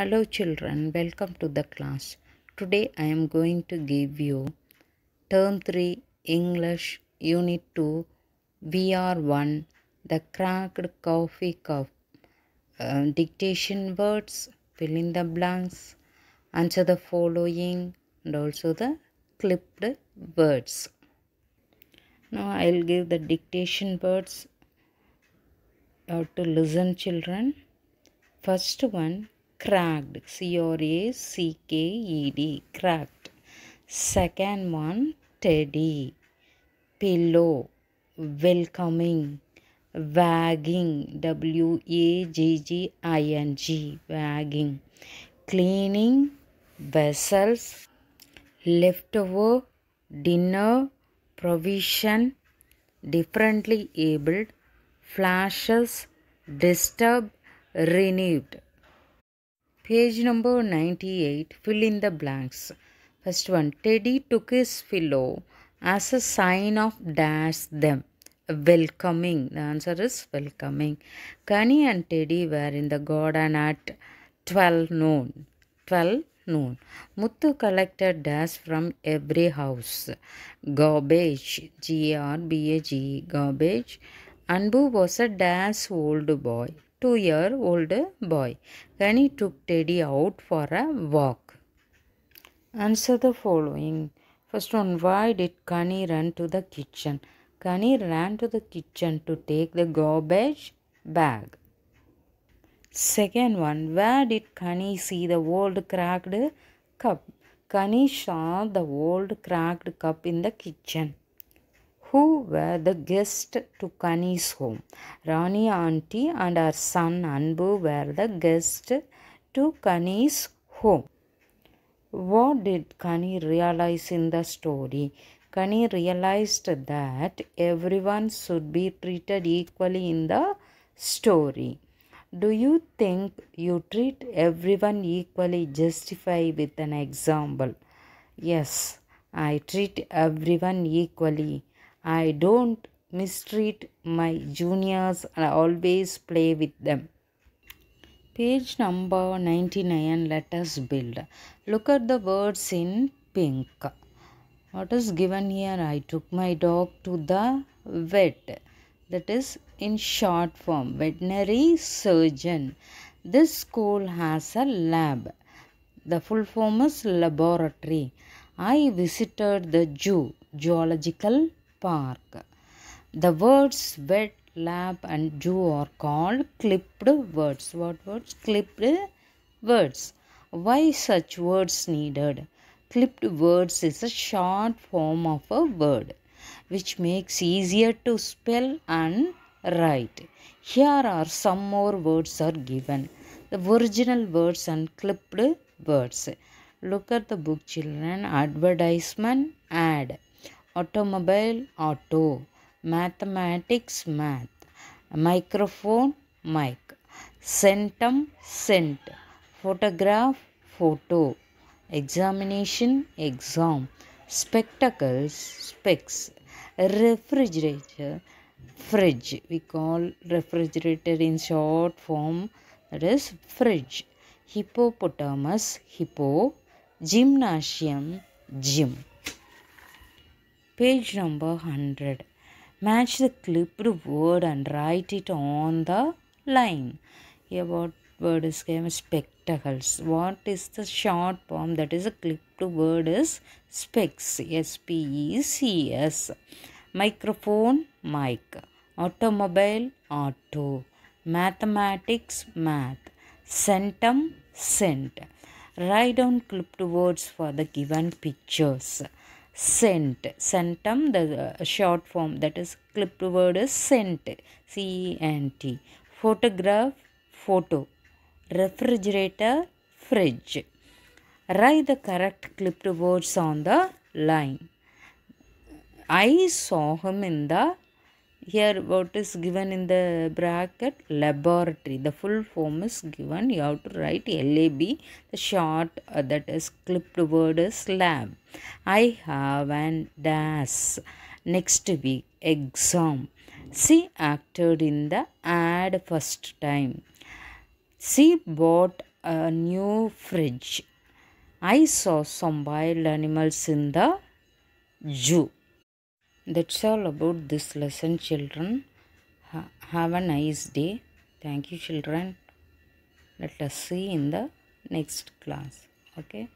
Hello children, welcome to the class. Today I am going to give you Term 3 English Unit 2 VR1 The Cracked Coffee Cup uh, Dictation words, fill in the blanks, answer the following and also the clipped words. Now I will give the dictation words. to listen children. First one cracked C R A C K E D cracked second one teddy pillow welcoming wagging w a g g i n g wagging cleaning vessels leftover dinner provision differently abled flashes disturb renewed Page number 98, fill in the blanks. First one, Teddy took his pillow as a sign of dash them. Welcoming. The answer is welcoming. Kani and Teddy were in the garden at 12 noon. 12 noon. Muthu collected dust from every house. Garbage. G-R-B-A-G-E. Garbage. Anbu was a dash old boy two year old boy. Kani took Teddy out for a walk. Answer the following. First one, why did Kani run to the kitchen? Kani ran to the kitchen to take the garbage bag. Second one, where did Kani see the old cracked cup? Kani saw the old cracked cup in the kitchen who were the guests to Kani's home. Rani auntie and her son Anbu were the guests to Kani's home. What did Kani realize in the story? Kani realized that everyone should be treated equally in the story. Do you think you treat everyone equally? Justify with an example. Yes, I treat everyone equally I don't mistreat my juniors and I always play with them. Page number 99 let us build. Look at the words in pink. What is given here? I took my dog to the vet. That is in short form veterinary surgeon. This school has a lab. The full form is laboratory. I visited the zoo, zoological park. The words wet lab and Jew are called clipped words. What words? Clipped words. Why such words needed? Clipped words is a short form of a word which makes easier to spell and write. Here are some more words are given. The original words and clipped words. Look at the book children. Advertisement, ad automobile auto mathematics math microphone mic centum cent photograph photo examination exam spectacles specs refrigerator fridge we call refrigerator in short form that is fridge hippopotamus hippo gymnasium gym page number 100. Match the clipped word and write it on the line. Here what word is given? Spectacles. What is the short form? That is a clipped word is specs. S-P-E-C-S. Microphone, mic. Automobile, auto. Mathematics, math. Centum, cent. Write down clipped words for the given pictures sent centum the uh, short form that is clipped word is sent c e n t photograph photo refrigerator fridge write the correct clipped words on the line i saw him in the here what is given in the bracket laboratory the full form is given you have to write lab the short uh, that is clipped word is lab i have an dash next week exam she acted in the ad first time she bought a new fridge i saw some wild animals in the zoo that's all about this lesson children. Ha have a nice day. Thank you children. Let us see in the next class. Okay.